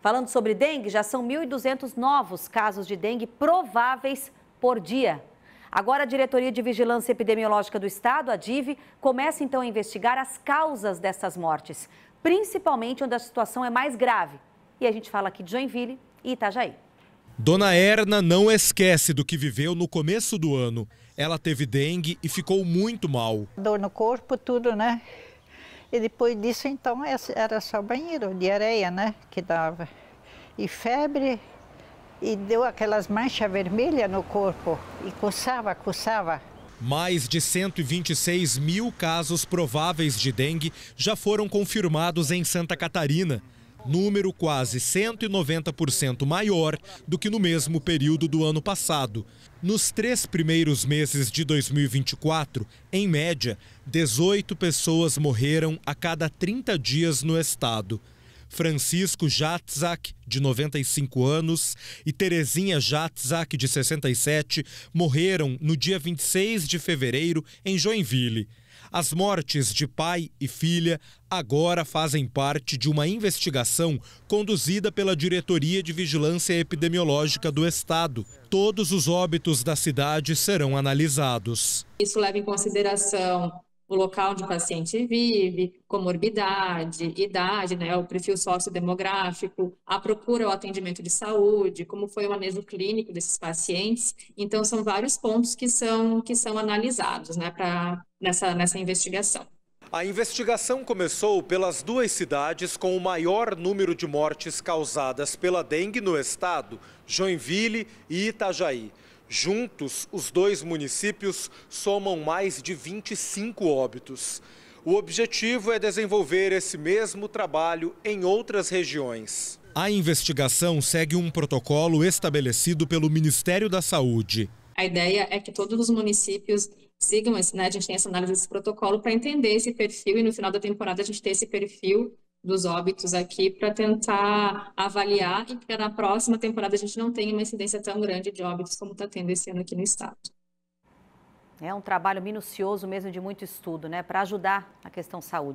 Falando sobre dengue, já são 1.200 novos casos de dengue prováveis por dia. Agora, a Diretoria de Vigilância Epidemiológica do Estado, a DIV, começa então a investigar as causas dessas mortes, principalmente onde a situação é mais grave. E a gente fala aqui de Joinville e Itajaí. Dona Erna não esquece do que viveu no começo do ano. Ela teve dengue e ficou muito mal. Dor no corpo, tudo, né? E depois disso, então, era só banheiro de areia, né? Que dava. E febre, e deu aquelas manchas vermelhas no corpo, e coçava, coçava. Mais de 126 mil casos prováveis de dengue já foram confirmados em Santa Catarina número quase 190% maior do que no mesmo período do ano passado. Nos três primeiros meses de 2024, em média, 18 pessoas morreram a cada 30 dias no estado. Francisco Jatzak, de 95 anos, e Terezinha Jatzak, de 67, morreram no dia 26 de fevereiro em Joinville. As mortes de pai e filha agora fazem parte de uma investigação conduzida pela Diretoria de Vigilância Epidemiológica do Estado. Todos os óbitos da cidade serão analisados. Isso leva em consideração o local onde o paciente vive, comorbidade, idade, né, o perfil sociodemográfico, a procura ao atendimento de saúde, como foi o manejo clínico desses pacientes. Então, são vários pontos que são, que são analisados né, pra, nessa, nessa investigação. A investigação começou pelas duas cidades com o maior número de mortes causadas pela dengue no estado, Joinville e Itajaí. Juntos, os dois municípios somam mais de 25 óbitos. O objetivo é desenvolver esse mesmo trabalho em outras regiões. A investigação segue um protocolo estabelecido pelo Ministério da Saúde. A ideia é que todos os municípios sigam esse, né? A gente tem essa análise desse protocolo para entender esse perfil e no final da temporada a gente ter esse perfil dos óbitos aqui para tentar avaliar e para na próxima temporada a gente não tenha uma incidência tão grande de óbitos como está tendo esse ano aqui no estado. É um trabalho minucioso mesmo de muito estudo, né, para ajudar na questão saúde.